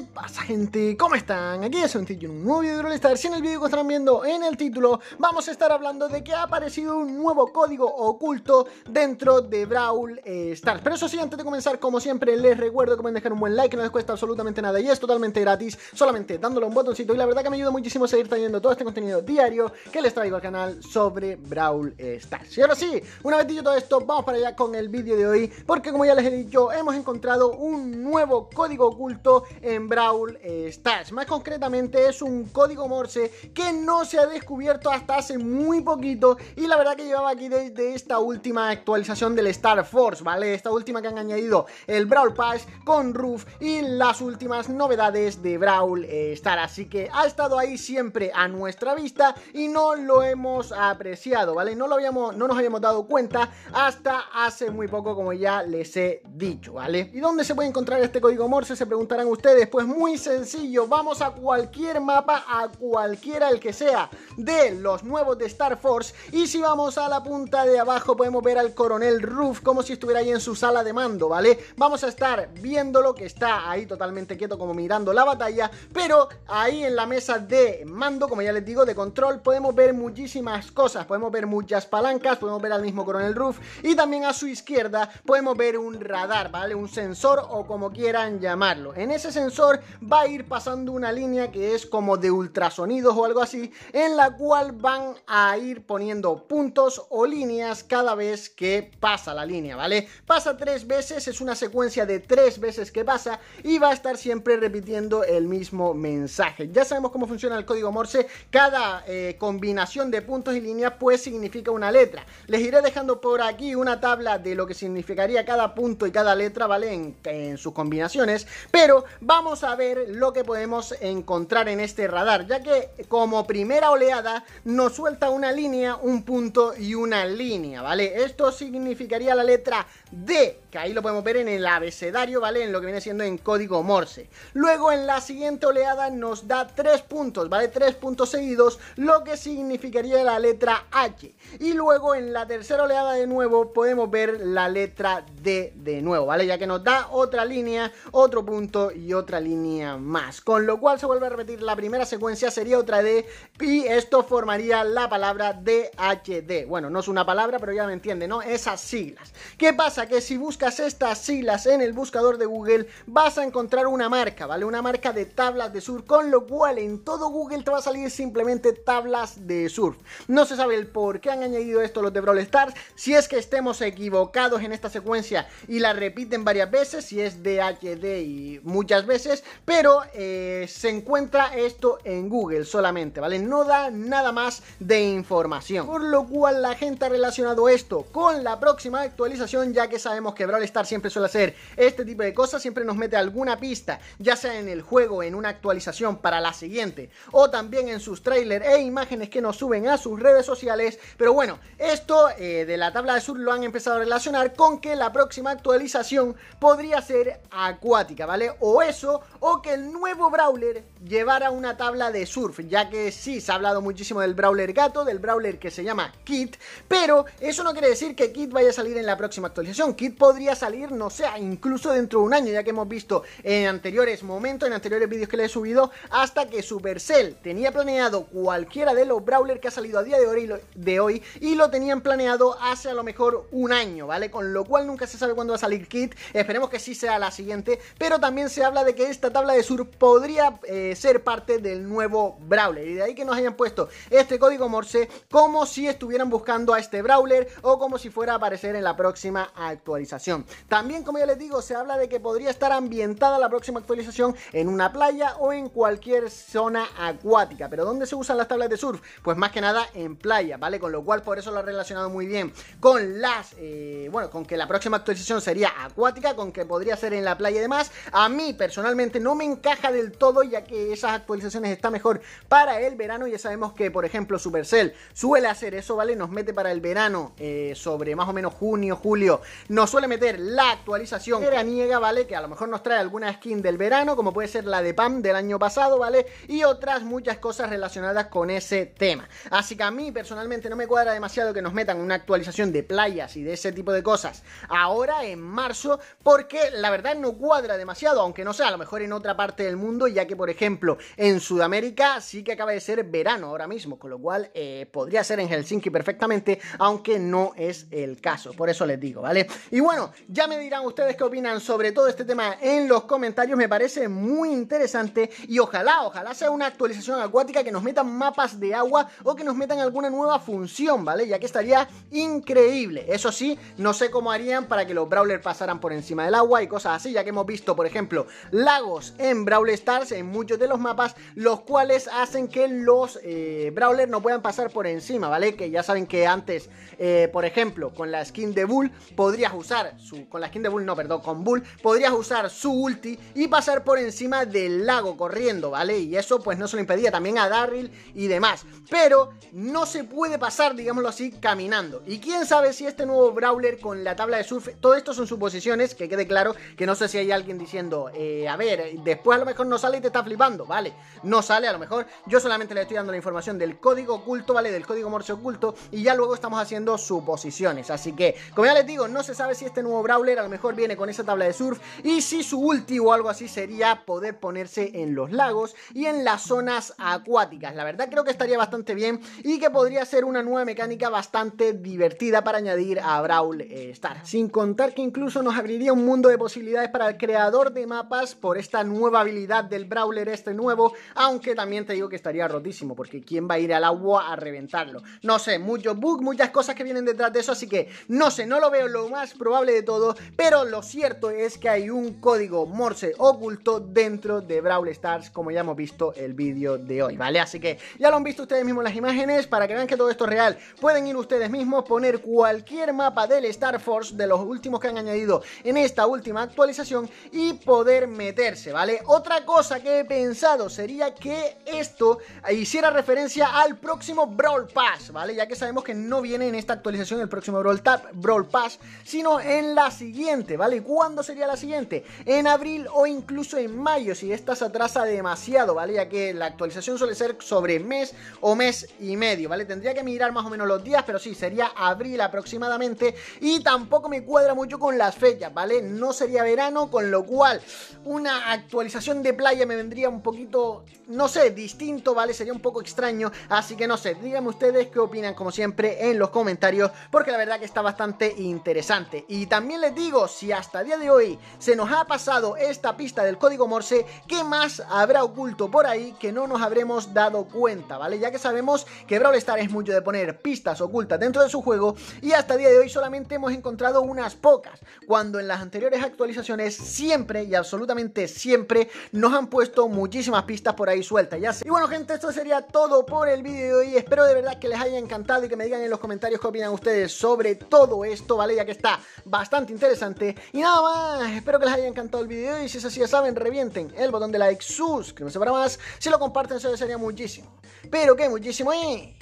¿Qué pasa gente? ¿Cómo están? Aquí es un en un nuevo video de Stars, Si en el vídeo que están viendo en el título vamos a estar hablando de que ha aparecido un nuevo código oculto dentro de Brawl eh, Stars. Pero eso sí, antes de comenzar, como siempre, les recuerdo que pueden dejar un buen like, que no les cuesta absolutamente nada y es totalmente gratis, solamente dándole un botoncito. Y la verdad que me ayuda muchísimo seguir trayendo todo este contenido diario que les traigo al canal sobre Brawl Stars. Y ahora sí, una vez dicho todo esto, vamos para allá con el vídeo de hoy, porque como ya les he dicho, hemos encontrado un nuevo código oculto en Brawl Stars. Más concretamente es un código Morse que no se ha descubierto hasta hace muy poquito y la verdad que llevaba aquí desde esta última actualización del Star Force, ¿vale? Esta última que han añadido el Brawl Pass con Roof y las últimas novedades de Brawl Star. Así que ha estado ahí siempre a nuestra vista y no lo hemos apreciado, ¿vale? No, lo habíamos, no nos habíamos dado cuenta hasta hace muy poco como ya les he dicho, ¿vale? ¿Y dónde se puede encontrar este código Morse? Se preguntarán ustedes, pues es muy sencillo. Vamos a cualquier mapa, a cualquiera el que sea, de los nuevos de Star Force. Y si vamos a la punta de abajo, podemos ver al coronel Roof como si estuviera ahí en su sala de mando, ¿vale? Vamos a estar viéndolo que está ahí totalmente quieto, como mirando la batalla. Pero ahí en la mesa de mando, como ya les digo, de control, podemos ver muchísimas cosas. Podemos ver muchas palancas, podemos ver al mismo coronel Roof. Y también a su izquierda podemos ver un radar, ¿vale? Un sensor o como quieran llamarlo. En ese sensor va a ir pasando una línea que es como de ultrasonidos o algo así, en la cual van a ir poniendo puntos o líneas cada vez que pasa la línea, ¿vale? Pasa tres veces, es una secuencia de tres veces que pasa y va a estar siempre repitiendo el mismo mensaje. Ya sabemos cómo funciona el código Morse, cada eh, combinación de puntos y líneas pues significa una letra. Les iré dejando por aquí una tabla de lo que significaría cada punto y cada letra, ¿vale? En, en sus combinaciones, pero vamos a ver lo que podemos encontrar en este radar, ya que como primera oleada nos suelta una línea, un punto y una línea, ¿vale? Esto significaría la letra D, que ahí lo podemos ver en el abecedario, ¿vale? En lo que viene siendo en código Morse. Luego en la siguiente oleada nos da tres puntos, ¿vale? Tres puntos seguidos, lo que significaría la letra H. Y luego en la tercera oleada de nuevo podemos ver la letra D de nuevo, ¿vale? Ya que nos da otra línea, otro punto y otra línea más. Con lo cual se vuelve a repetir la primera secuencia, sería otra de y esto formaría la palabra DHD. Bueno, no es una palabra, pero ya me entiende, ¿no? Esas siglas. ¿Qué pasa? Que si buscas estas siglas en el buscador de Google, vas a encontrar una marca, ¿vale? Una marca de tablas de surf, con lo cual en todo Google te va a salir simplemente tablas de surf. No se sabe el por qué han añadido esto los de Brawl Stars, si es que estemos equivocados en esta secuencia y la repiten varias veces, si es DHD y muchas veces pero eh, se encuentra esto en Google solamente, ¿vale? No da nada más de información. Por lo cual la gente ha relacionado esto con la próxima actualización, ya que sabemos que Brawl Stars siempre suele hacer este tipo de cosas, siempre nos mete alguna pista, ya sea en el juego, en una actualización para la siguiente, o también en sus trailers e imágenes que nos suben a sus redes sociales. Pero bueno, esto eh, de la tabla de sur lo han empezado a relacionar con que la próxima actualización podría ser acuática, ¿vale? O eso, o que el nuevo Brawler llevara una tabla de surf, ya que sí se ha hablado muchísimo del Brawler gato, del Brawler que se llama Kit, pero eso no quiere decir que Kit vaya a salir en la próxima actualización. Kit podría salir, no sé, incluso dentro de un año, ya que hemos visto en anteriores momentos, en anteriores vídeos que le he subido, hasta que Supercell tenía planeado cualquiera de los Brawler que ha salido a día de hoy, de hoy y lo tenían planeado hace a lo mejor un año, ¿vale? Con lo cual nunca se sabe cuándo va a salir Kit, esperemos que sí sea la siguiente, pero también se habla de que esta tabla de surf podría eh, ser parte del nuevo Brawler. Y de ahí que nos hayan puesto este código Morse como si estuvieran buscando a este Brawler o como si fuera a aparecer en la próxima actualización. También, como ya les digo, se habla de que podría estar ambientada la próxima actualización en una playa o en cualquier zona acuática. Pero ¿dónde se usan las tablas de surf? Pues más que nada en playa, ¿vale? Con lo cual, por eso lo ha relacionado muy bien con las... Eh, bueno, con que la próxima actualización sería acuática, con que podría ser en la playa y demás. A mí, personalmente, no me encaja del todo ya que esas actualizaciones Están mejor para el verano. Ya sabemos que, por ejemplo, Supercell suele hacer eso, ¿vale? Nos mete para el verano eh, sobre más o menos junio, julio. Nos suele meter la actualización niega ¿vale? Que a lo mejor nos trae alguna skin del verano, como puede ser la de PAM del año pasado, ¿vale? Y otras muchas cosas relacionadas con ese tema. Así que a mí personalmente no me cuadra demasiado que nos metan una actualización de playas y de ese tipo de cosas ahora en marzo, porque la verdad no cuadra demasiado, aunque no sea a lo mejor en otra parte del mundo, ya que, por ejemplo, en Sudamérica sí que acaba de ser verano ahora mismo, con lo cual eh, podría ser en Helsinki perfectamente, aunque no es el caso. Por eso les digo, ¿vale? Y bueno, ya me dirán ustedes qué opinan sobre todo este tema en los comentarios, me parece muy interesante y ojalá, ojalá sea una actualización acuática que nos metan mapas de agua o que nos metan alguna nueva función, ¿vale? Ya que estaría increíble. Eso sí, no sé cómo harían para que los brawlers pasaran por encima del agua y cosas así, ya que hemos visto, por ejemplo, la en Brawl Stars, en muchos de los mapas, los cuales hacen que los eh, Brawlers no puedan pasar por encima, ¿vale? Que ya saben que antes, eh, por ejemplo, con la skin de Bull, podrías usar su. Con la skin de Bull, no, perdón, con Bull, podrías usar su ulti y pasar por encima del lago corriendo, ¿vale? Y eso, pues no se lo impedía también a Darryl y demás. Pero no se puede pasar, digámoslo así, caminando. Y quién sabe si este nuevo Brawler con la tabla de surf. Todo esto son suposiciones, que quede claro, que no sé si hay alguien diciendo, eh, a ver después a lo mejor no sale y te está flipando, ¿vale? No sale, a lo mejor yo solamente le estoy dando la información del código oculto, ¿vale? Del código morse oculto y ya luego estamos haciendo suposiciones. Así que, como ya les digo, no se sabe si este nuevo Brawler a lo mejor viene con esa tabla de surf y si su ulti o algo así sería poder ponerse en los lagos y en las zonas acuáticas. La verdad creo que estaría bastante bien y que podría ser una nueva mecánica bastante divertida para añadir a Brawl Star. Sin contar que incluso nos abriría un mundo de posibilidades para el creador de mapas por esta nueva habilidad del Brawler este nuevo, aunque también te digo que estaría rotísimo, porque ¿quién va a ir al agua a reventarlo? No sé, muchos bugs, muchas cosas que vienen detrás de eso, así que no sé, no lo veo lo más probable de todo, pero lo cierto es que hay un código Morse oculto dentro de Brawl Stars, como ya hemos visto el vídeo de hoy, ¿vale? Así que ya lo han visto ustedes mismos las imágenes, para que vean que todo esto es real, pueden ir ustedes mismos, poner cualquier mapa del Star Force, de los últimos que han añadido en esta última actualización, y poder meter ¿vale? Otra cosa que he pensado sería que esto hiciera referencia al próximo Brawl Pass, ¿vale? Ya que sabemos que no viene en esta actualización el próximo Brawl, Tap, Brawl Pass, sino en la siguiente, ¿vale? ¿Cuándo sería la siguiente? En abril o incluso en mayo, si esta se atrasa demasiado, ¿vale? Ya que la actualización suele ser sobre mes o mes y medio, ¿vale? Tendría que mirar más o menos los días, pero sí, sería abril aproximadamente y tampoco me cuadra mucho con las fechas, ¿vale? No sería verano, con lo cual una actualización de playa me vendría un poquito, no sé, distinto, ¿vale? Sería un poco extraño, así que no sé, díganme ustedes qué opinan como siempre en los comentarios, porque la verdad que está bastante interesante. Y también les digo, si hasta día de hoy se nos ha pasado esta pista del código Morse, ¿qué más habrá oculto por ahí que no nos habremos dado cuenta, ¿vale? Ya que sabemos que Brawl Stars es mucho de poner pistas ocultas dentro de su juego y hasta día de hoy solamente hemos encontrado unas pocas, cuando en las anteriores actualizaciones siempre y absolutamente siempre. Nos han puesto muchísimas pistas por ahí sueltas, ya sé. Y bueno, gente, esto sería todo por el vídeo de hoy. Espero de verdad que les haya encantado y que me digan en los comentarios qué opinan ustedes sobre todo esto, ¿vale? Ya que está bastante interesante. Y nada más, espero que les haya encantado el vídeo y si es así, ya saben, revienten el botón de like, suscríbanse para más. Si lo comparten, eso sería muchísimo. Pero que muchísimo, y ¿eh?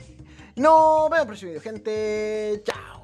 no vemos en el próximo vídeo, gente. Chao.